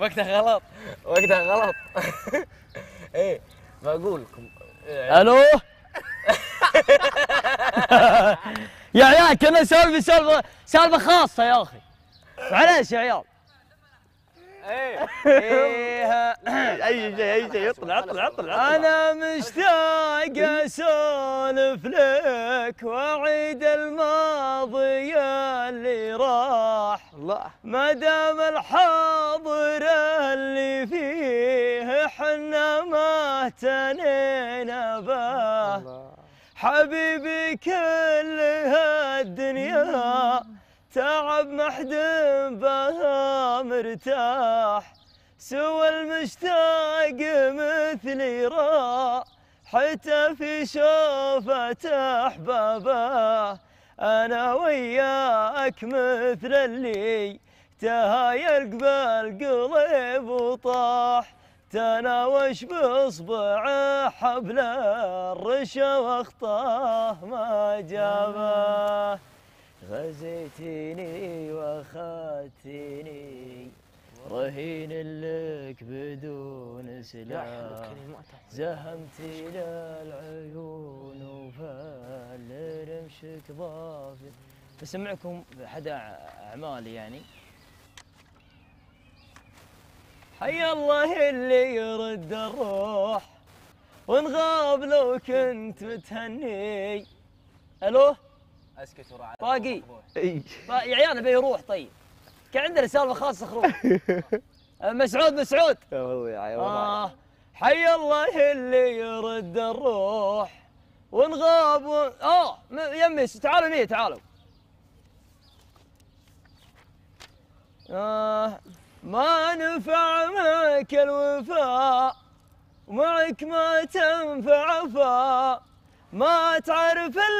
وقتها غلط وقتها غلط ايه بقول لكم الو يا عيال كنا سالفه سالفه سالفه خاصه يا اخي معليش يا عيال ايه اي شيء اي شيء اطلع اطلع اطلع انا مشتاق اسولف لك واعيد الماضي اللي راح الله ما دام الحاضر اللي فيه حنا ما تنينا به حبيبي كل هالدنيا تعب محد بها مرتاح سوى المشتاق مثلي راح حتى في شوفة أحبابه أنا وياك مثل اللي تهاير قبل قلب وطاح تناوش بصبع حبل الرشا واخطاه ما جابه غزيتيني واخذتيني رهين لك بدون سلاح زهمتي العيون وفلك وشك ضافي بسمعكم احد اعمالي يعني حي الله اللي يرد الروح ونغاب لو كنت متهني الو اسكت وراعي باقي يا عيال ابي يروح طيب كان عندنا سالفه خاصه خروج أه، مسعود مسعود والله يا آه. حي الله اللي يرد الروح ونغاب و... اه يمس تعالوا لي تعالوا آه ما نفع معك الوفاء ومعك ما تنفع فا ما تعرف